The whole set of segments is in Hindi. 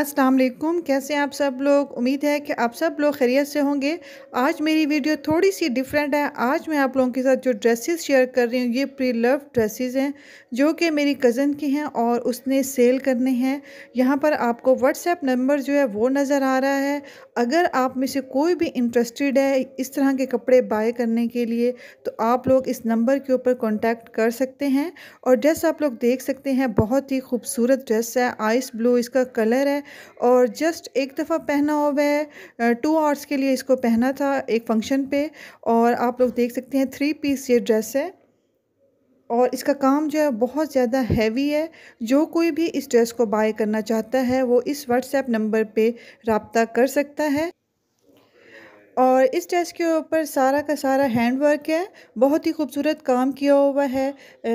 अस्सलाम वालेकुम कैसे हैं आप सब लोग उम्मीद है कि आप सब लोग खैरियत से होंगे आज मेरी वीडियो थोड़ी सी डिफरेंट है आज मैं आप लोगों के साथ जो ड्रेसेस शेयर कर रही हूँ ये प्री लव ड्रेसेस हैं जो कि मेरी कज़न की हैं और उसने सेल करने हैं यहाँ पर आपको व्हाट्सएप नंबर जो है वो नज़र आ रहा है अगर आप में से कोई भी इंटरेस्टेड है इस तरह के कपड़े बाय करने के लिए तो आप लोग इस नंबर के ऊपर कॉन्टैक्ट कर सकते हैं और ड्रेस आप लोग देख सकते हैं बहुत ही खूबसूरत ड्रेस है आइस ब्लू इसका कलर है और जस्ट एक दफ़ा पहना हुआ वह टू आवर्स के लिए इसको पहना था एक फंक्शन पे और आप लोग देख सकते हैं थ्री पीस ये ड्रेस है और इसका काम जो है बहुत ज़्यादा हैवी है जो कोई भी इस ड्रेस को बाय करना चाहता है वो इस व्हाट्सएप नंबर पे रबता कर सकता है और इस ड्रेस के ऊपर सारा का सारा हैंड वर्क है बहुत ही खूबसूरत काम किया हुआ है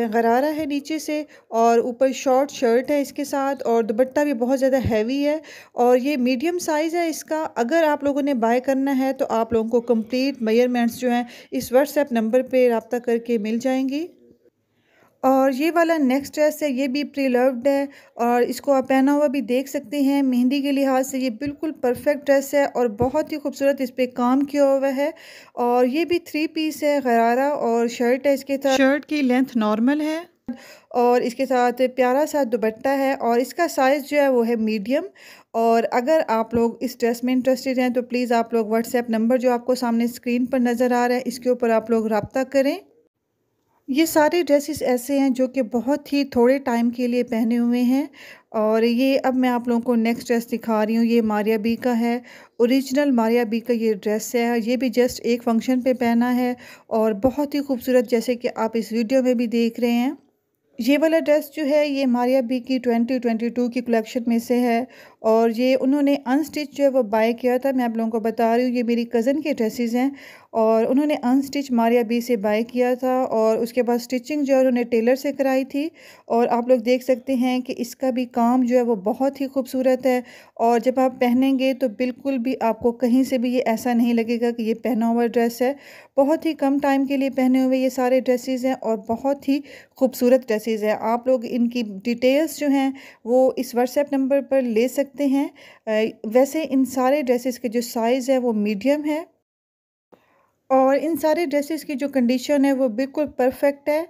गरारा है नीचे से और ऊपर शॉर्ट शर्ट है इसके साथ और दुपट्टा भी बहुत ज़्यादा हैवी है और ये मीडियम साइज़ है इसका अगर आप लोगों ने बाय करना है तो आप लोगों को कंप्लीट मेयरमेंट्स जो हैं इस व्हाट्सएप नंबर पर रबता करके मिल जाएंगी और ये वाला नेक्स्ट ड्रेस है ये भी लव्ड है और इसको आप पहना हुआ भी देख सकते हैं मेहंदी के लिहाज से ये बिल्कुल परफेक्ट ड्रेस है और बहुत ही खूबसूरत इस पर काम किया हुआ है और ये भी थ्री पीस है गरारा और शर्ट है इसके साथ शर्ट की लेंथ नॉर्मल है और इसके साथ प्यारा सा दुपट्टा है और इसका साइज़ जो है वो है मीडियम और अगर आप लोग इस ड्रेस में इंटरेस्टेड हैं तो प्लीज़ आप लोग व्हाट्सएप नंबर जो आपको सामने स्क्रीन पर नज़र आ रहा है इसके ऊपर आप लोग रबता करें ये सारे ड्रेसेस ऐसे हैं जो कि बहुत ही थोड़े टाइम के लिए पहने हुए हैं और ये अब मैं आप लोगों को नेक्स्ट ड्रेस दिखा रही हूँ ये मारिया बी का है ओरिजिनल मारिया बी का ये ड्रेस है ये भी जस्ट एक फंक्शन पे पहना है और बहुत ही खूबसूरत जैसे कि आप इस वीडियो में भी देख रहे हैं ये वाला ड्रेस जो है ये मारिया बी की 2022 की कलेक्शन में से है और ये उन्होंने अनस्टिच जो है वो बाय किया था मैं आप लोगों को बता रही हूँ ये मेरी कज़न के ड्रेसेस हैं और उन्होंने अनस्टिच मारिया बी से बाय किया था और उसके बाद स्टिचिंग जो है उन्होंने टेलर से कराई थी और आप लोग देख सकते हैं कि इसका भी काम जो है वो बहुत ही खूबसूरत है और जब आप पहनेंगे तो बिल्कुल भी आपको कहीं से भी ये ऐसा नहीं लगेगा कि ये पहना हुआ ड्रेस है बहुत ही कम टाइम के लिए पहने हुए ये सारे ड्रेसेस हैं और बहुत ही खूबसूरत ड्रेसेस हैं आप लोग इनकी डिटेल्स जो हैं वो इस व्हाट्सएप नंबर पर ले सकते सकते हैं वैसे इन सारे ड्रेसेस के जो साइज़ है वो मीडियम है और इन सारे ड्रेसेस की जो कंडीशन है वो बिल्कुल परफेक्ट है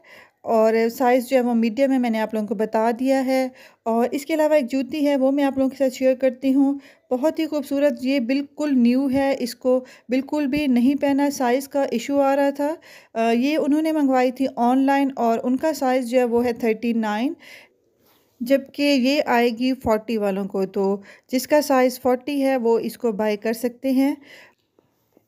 और साइज़ जो है वो मीडियम है मैंने आप लोगों को बता दिया है और इसके अलावा एक जूती है वो मैं आप लोगों के साथ शेयर करती हूँ बहुत ही खूबसूरत ये बिल्कुल न्यू है इसको बिल्कुल भी नहीं पहना साइज़ का इशू आ रहा था ये उन्होंने मंगवाई थी ऑनलाइन और उनका साइज़ जो है वो है थर्टी नाइन जबकि ये आएगी फोर्टी वालों को तो जिसका साइज़ फोर्टी है वो इसको बाय कर सकते हैं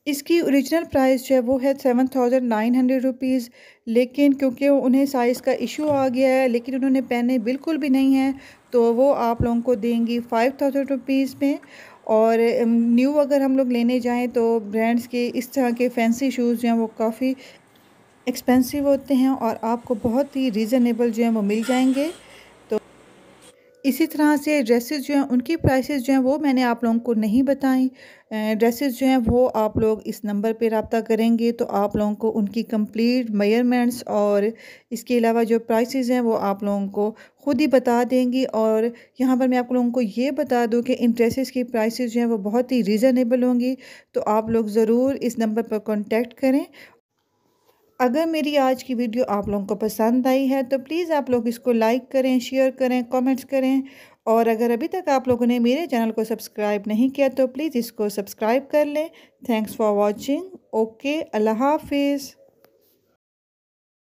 इसकी ओरिजिनल प्राइस जो है वो है seven thousand nine hundred rupees लेकिन क्योंकि उन्हें साइज़ का इशू आ गया है लेकिन उन्होंने पहने बिल्कुल भी नहीं हैं तो वो आप लोगों को देंगी फ़ाइव थाउजेंड रुपीज़ में और न्यू अगर हम लोग लेने जाएं तो ब्रांड्स के इस तरह के फैंसी शूज़ जो हैं वो काफ़ी एक्सपेंसिव होते हैं और आपको बहुत ही रीज़नेबल जो हैं वो मिल जाएंगे इसी तरह से ड्रेसेस जो हैं उनकी प्राइसेस जो हैं वो मैंने आप लोगों को नहीं बताई ड्रेसेस जो हैं वो आप लोग इस नंबर पे रबता करेंगे तो आप लोगों को उनकी कंप्लीट मेयरमेंट्स और इसके अलावा जो प्राइसेस हैं वो आप लोगों को ख़ुद ही बता देंगी और यहाँ पर मैं आप लोगों को ये बता दूँ कि इन ड्रेसेस की प्राइसेस जो हैं वो बहुत ही रीज़नेबल होंगी तो आप लोग ज़रूर इस नंबर पर कॉन्टेक्ट करें अगर मेरी आज की वीडियो आप लोगों को पसंद आई है तो प्लीज़ आप लोग इसको लाइक करें शेयर करें कमेंट्स करें और अगर अभी तक आप लोगों ने मेरे चैनल को सब्सक्राइब नहीं किया तो प्लीज़ इसको सब्सक्राइब कर लें थैंक्स फॉर वॉचिंग ओके अल्लाह हाफिज़